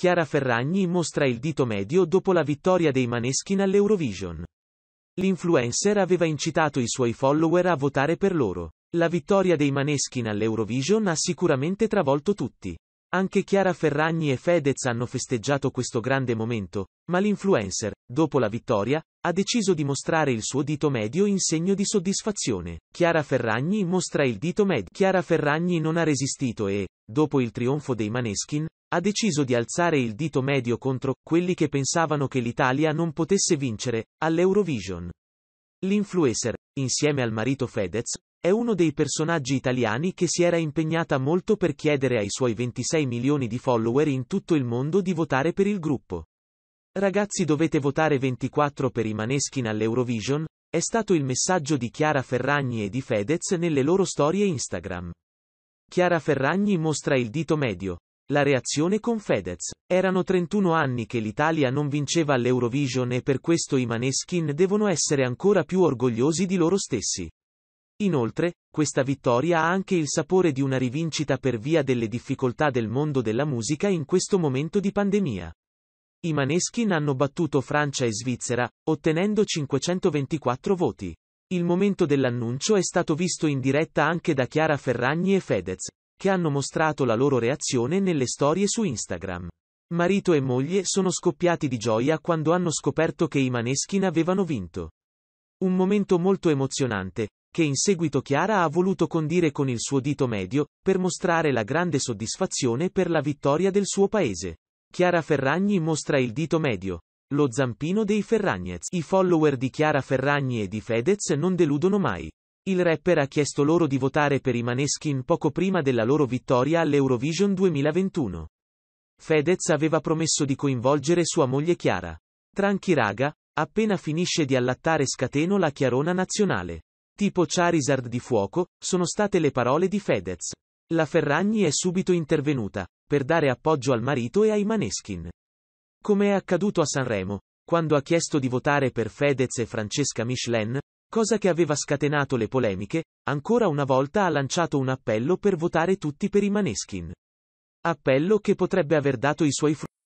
Chiara Ferragni mostra il dito medio dopo la vittoria dei Maneskin all'Eurovision. L'influencer aveva incitato i suoi follower a votare per loro. La vittoria dei Maneskin all'Eurovision ha sicuramente travolto tutti. Anche Chiara Ferragni e Fedez hanno festeggiato questo grande momento, ma l'influencer, dopo la vittoria, ha deciso di mostrare il suo dito medio in segno di soddisfazione. Chiara Ferragni mostra il dito medio. Chiara Ferragni non ha resistito e, dopo il trionfo dei Maneskin, ha deciso di alzare il dito medio contro quelli che pensavano che l'Italia non potesse vincere all'Eurovision. L'influencer, insieme al marito Fedez, è uno dei personaggi italiani che si era impegnata molto per chiedere ai suoi 26 milioni di follower in tutto il mondo di votare per il gruppo. Ragazzi dovete votare 24 per i Maneskin all'Eurovision, è stato il messaggio di Chiara Ferragni e di Fedez nelle loro storie Instagram. Chiara Ferragni mostra il dito medio. La reazione con Fedez. Erano 31 anni che l'Italia non vinceva all'Eurovision e per questo i Maneskin devono essere ancora più orgogliosi di loro stessi. Inoltre, questa vittoria ha anche il sapore di una rivincita per via delle difficoltà del mondo della musica in questo momento di pandemia. I Maneskin hanno battuto Francia e Svizzera, ottenendo 524 voti. Il momento dell'annuncio è stato visto in diretta anche da Chiara Ferragni e Fedez, che hanno mostrato la loro reazione nelle storie su Instagram. Marito e moglie sono scoppiati di gioia quando hanno scoperto che i Maneskin avevano vinto. Un momento molto emozionante, che in seguito Chiara ha voluto condire con il suo dito medio, per mostrare la grande soddisfazione per la vittoria del suo paese. Chiara Ferragni mostra il dito medio. Lo zampino dei Ferragnez. I follower di Chiara Ferragni e di Fedez non deludono mai. Il rapper ha chiesto loro di votare per i Maneskin poco prima della loro vittoria all'Eurovision 2021. Fedez aveva promesso di coinvolgere sua moglie Chiara. Tranchi raga, appena finisce di allattare scateno la Chiarona nazionale tipo Charizard di fuoco, sono state le parole di Fedez. La Ferragni è subito intervenuta, per dare appoggio al marito e ai Maneskin. Come è accaduto a Sanremo, quando ha chiesto di votare per Fedez e Francesca Michelin, cosa che aveva scatenato le polemiche, ancora una volta ha lanciato un appello per votare tutti per i Maneskin. Appello che potrebbe aver dato i suoi frutti.